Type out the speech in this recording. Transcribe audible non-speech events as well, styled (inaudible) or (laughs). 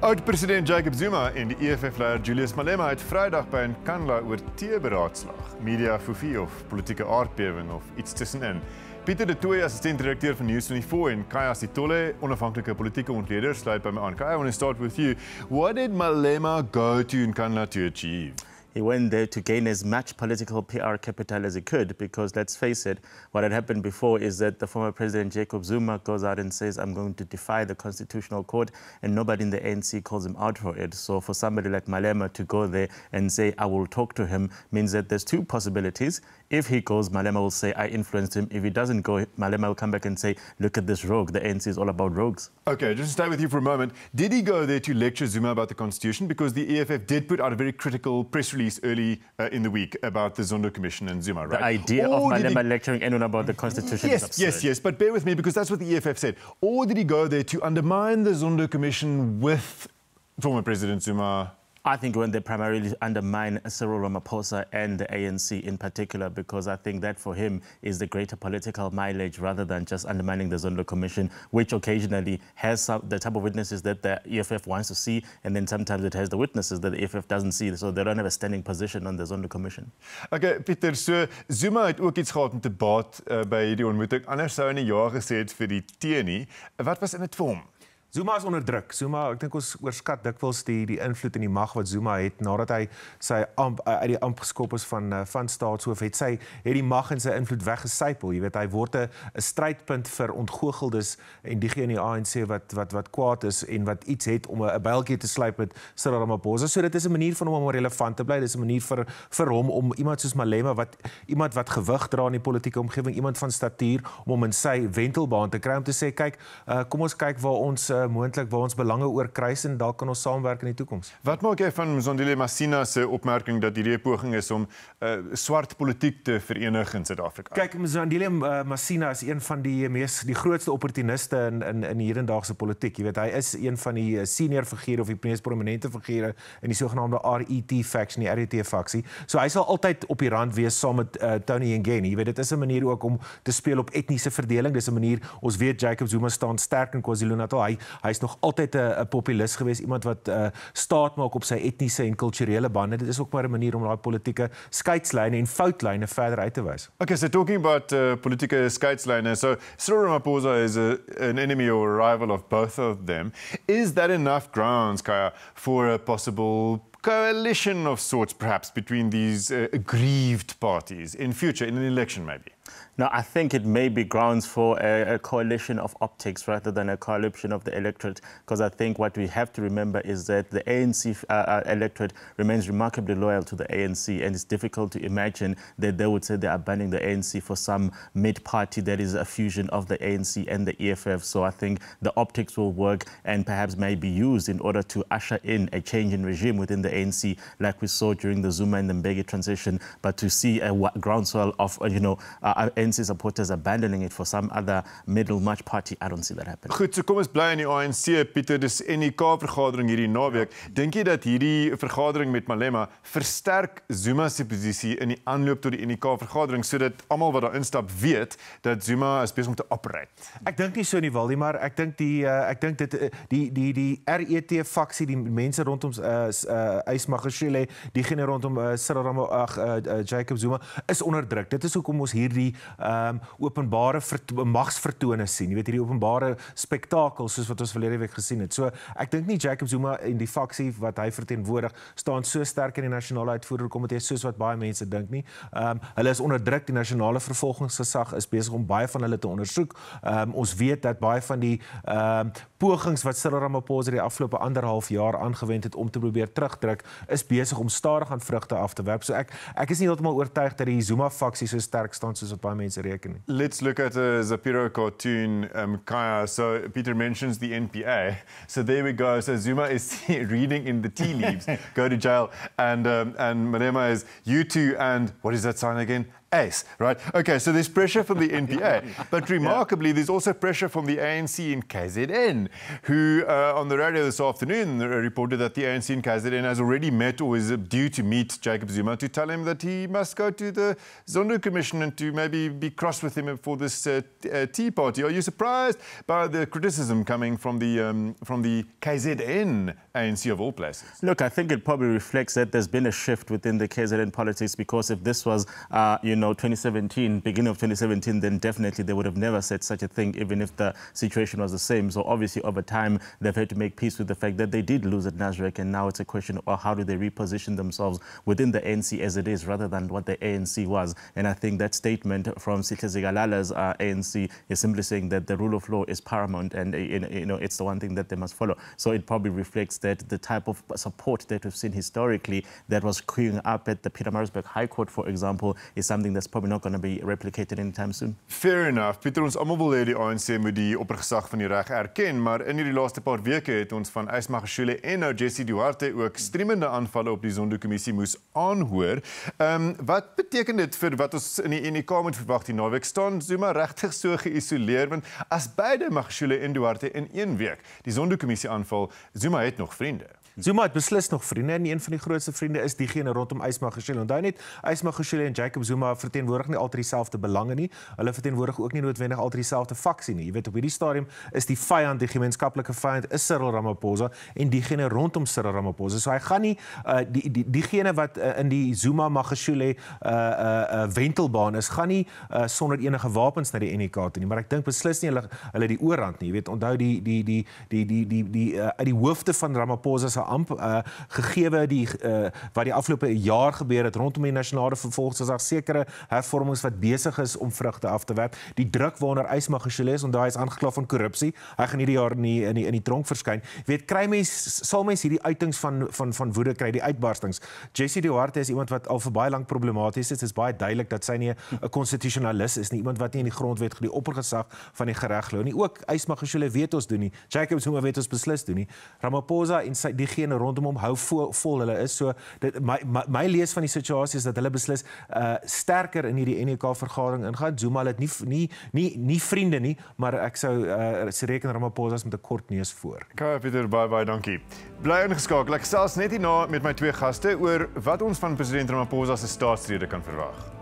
Oud-president Jacob Zuma en die EFF-leier Julius Malema het Vrydag by 'n kanla oor teeberaadslag, media fofie of politieke aardbewing of iets tussenin. Pieter de Tooy, assistent-redakteur van News24 en Kaya Sitole, onafhanklike politieke ontleder, sluit by my aan. Kaya, I want to start with you. What did Malema go to in Kanla to achieve? He went there to gain as much political PR capital as he could, because let's face it, what had happened before is that the former president Jacob Zuma goes out and says, I'm going to defy the constitutional court, and nobody in the ANC calls him out for it. So for somebody like Malema to go there and say, I will talk to him, means that there's two possibilities. If he goes, Malema will say, I influenced him. If he doesn't go, Malema will come back and say, look at this rogue. The ANC is all about rogues. OK, just to stay with you for a moment. Did he go there to lecture Zuma about the constitution? Because the EFF did put out a very critical press release early uh, in the week about the Zondo Commission and Zuma, right? The idea or of Malema he... lecturing anyone about the constitution yes, Yes, yes, but bear with me because that's what the EFF said. Or did he go there to undermine the Zondo Commission with former President Zuma I think when they primarily undermine Cyril Ramaphosa and the ANC in particular, because I think that for him is the greater political mileage rather than just undermining the Zondo Commission, which occasionally has some, the type of witnesses that the EFF wants to see, and then sometimes it has the witnesses that the EFF doesn't see, so they don't have a standing position on the Zondo Commission. Okay, Peter, so Zuma het ook iets gehad met debat uh, eh, by die ontmoeting. Anders sou hy nie gesê het vir die teenie. Wat was in dit vir Zuma is onder druk. Zuma, ek dink ons oorskat dikwels die die invloed en die mag wat Zuma het nadat hy sy amp eh, uit die amp geskop is van eh, van staatshoof het sy het die mag en sy invloed weggesypel. Jy weet hy word 'n 'n strydpunt vir ontgoogeldes en diegene in die ANC wat wat wat kwaad is en wat iets het om 'n byeltjie te slyp met Cyril Ramaphosa. So dit is 'n manier van hom om relevant te bly. Dit is 'n manier vir vir hom om iemand soos Malema wat iemand wat gewig dra in die politieke omgewing, iemand van statuur om hom in sy wentelbaan te kry om te sê kyk, uh, kom ons kyk waar ons uh, uh, moontlik waar ons belange oorkruis en dalk kan ons saamwerk in die toekoms. Wat maak jy van Zondile Masina se opmerking dat hierdie poging is om uh, swart politiek te verenig in Suid-Afrika? Kyk, Zondile uh, eh, Masina is een van die mees die grootste opportuniste in in in hierdendaagse politiek. Jy weet, hy is een van die eh, senior figure of die mees prominente figure in die sogenaamde RET faction, die RET faksie. So hy sal altyd op die rand wees saam met uh, Tony Engen. Jy weet, dit is 'n manier ook om te speel op etniese verdeling. Dis 'n manier ons weet Jacob Zuma staan sterk in KwaZulu-Natal. Hy hy's nog altyd 'n populist gewees, iemand wat uh, staat maak op sy etniese en kulturele bande. Dit is ook maar 'n manier om daai politieke skeidslyne en foutlyne verder uit te wys. Okay, so talking about uh, politieke skeidslyne. So Cyril Ramaphosa is a, an enemy or a rival of both of them. Is that enough grounds Kaya, for a possible coalition of sorts perhaps between these uh, aggrieved parties in future in an election maybe? Now, I think it may be grounds for a, a, coalition of optics rather than a coalition of the electorate, because I think what we have to remember is that the ANC uh, uh, electorate remains remarkably loyal to the ANC, and it's difficult to imagine that they would say they are banning the ANC for some mid-party that is a fusion of the ANC and the EFF. So I think the optics will work and perhaps may be used in order to usher in a change in regime within the ANC, like we saw during the Zuma and Mbeki transition, but to see a groundswell of, uh, you know, uh, ANC supporters abandoning it for some other middle match party. I don't see that happening. Goed, so kom ons bly in die ANC. Pieter, dis NK vergadering hierdie naweek. Dink jy dat hierdie vergadering met Malema versterk Zuma se posisie in die aanloop tot die NK vergadering sodat almal wat daar instap weet dat Zuma is besig om te operate? Ek dink nie so nie, Willie, maar ek dink die uh, ek dink dit eh, die die die, die RET faksie, die mense rondom is uh Ys uh, Magashile, diegene rondom uh, eh, Sirarama ag uh, uh, Jacob Zuma is onderdruk. Dit is hoekom ons hierdie hierdie ehm um, openbare magsvertonings sien. Jy weet hierdie openbare spektakel soos wat ons verlede week gesien het. So ek dink nie Jacob Zuma en die faksie wat hy verteenwoordig staan so sterk in die nasionale uitvoerende komitee soos wat baie mense dink nie. Ehm um, hulle is onder druk. Die nasionale vervolgingsgesag is besig om baie van hulle te ondersoek. Ehm um, ons weet dat baie van die ehm um, pogings wat Cyril Ramaphosa die afgelope anderhalf jaar aangewend het om te probeer terugdruk is besig om stadig aan vrugte af te werp. So ek ek is nie heeltemal oortuig dat die Zuma faksie so sterk staan soos Let's look at a uh, Zapiro cartoon, um, Kaya. So Peter mentions the NPA. So there we go. So Zuma is (laughs) reading in the tea leaves, (laughs) go to jail. And, um, and Marema is, you two and, what is that sign again? ace, right? Okay, so there's pressure from the (laughs) NPA. but remarkably, yeah. there's also pressure from the ANC in KZN, who uh, on the radio this afternoon uh, reported that the ANC in KZN has already met or is due to meet Jacob Zuma to tell him that he must go to the Zondo Commission and to maybe be cross with him for this uh, uh, Tea Party. Are you surprised by the criticism coming from the, um, from the KZN ANC of all places? Look, I think it probably reflects that there's been a shift within the KZN politics because if this was, uh, you know, 2017, beginning of 2017, then definitely they would have never said such a thing, even if the situation was the same. So obviously, over time, they've had to make peace with the fact that they did lose at Nasrec, and now it's a question of how do they reposition themselves within the ANC as it is, rather than what the ANC was. And I think that statement from Sihle Zigalala's uh, ANC is simply saying that the rule of law is paramount, and uh, you know, it's the one thing that they must follow. So it probably reflects that the type of support that we've seen historically that was queuing up at the Peter Marisburg High Court, for example, is something something that's probably not going to be replicated anytime soon. Fair enough. Peter ons almal wil hê die ANC moet die oppergesag van die reg erken, maar in hierdie laaste paar weke het ons van Ysma Geshule en nou Jessie Duarte ook streamende aanvalle op die Zondo-kommissie moes aanhoor. Ehm um, wat beteken dit vir wat ons in die NK e moet verwag die naweek staan Zuma regtig so geïsoleer want as beide Geshule en Duarte in een week die Zondo-kommissie aanval, Zuma het nog vriende. Zuma het beslis nog vriende en een van die grootste vriende is diegene rondom Ysma Gesheli. Onthou net, Ysma Gesheli en Jacob Zuma verteenwoordig nie altyd dieselfde belange nie. Hulle verteenwoordig ook nie noodwendig altyd dieselfde faksie nie. Jy weet op hierdie stadium is die vyand, die gemeenskaplike vyand is Cyril Ramaphosa en diegene rondom Cyril Ramaphosa. So hy gaan nie uh, die, die diegene wat uh, in die Zuma Magashule uh uh, uh wentelbaan is, gaan nie uh, sonder enige wapens na die NEK toe nie, maar ek dink beslis nie hulle hulle die oorhand nie. Jy weet, onthou die die die die die die die uh, uit uh, die hoofde van Ramaphosa se amp uh, eh, gegeewe die uh, wat die afgelope jaar gebeur het rondom die nasionale vervolgingsgesag sekere hervormings wat besig is om vrugte af te werp. Die druk waaronder Ysma Gesiele is omdat hy is aangekla van korrupsie. Hy gaan hierdie jaar nie in die in die tronk verskyn. Weet kry mens sal mens hierdie uitings van van van woede kry, die uitbarstings. Jessie Duarte is iemand wat al vir baie lank problematies is. Dit is baie duidelik dat sy nie 'n konstitusionalis is nie, iemand wat nie in die grondwet gedie oppergesag van die gereg glo nie. Ook Ysma Gesiele weet ons doen nie. Jacobs hoe weet ons beslis doen nie. Ramaphosa en sy die G20 diegene rondom hom hou vo, vol hulle is. So dit my my, my lees van die situasie is dat hulle beslis uh sterker in hierdie NEK vergadering ingaan. Zuma het nie nie nie nie vriende nie, maar ek sou uh reken Ramaphosa met 'n kort neus voor. Okay Pieter, bye bye, dankie. Bly ingeskakel. Ek sels net hierna met my twee gaste oor wat ons van president Ramaphosa se staatsrede kan verwag.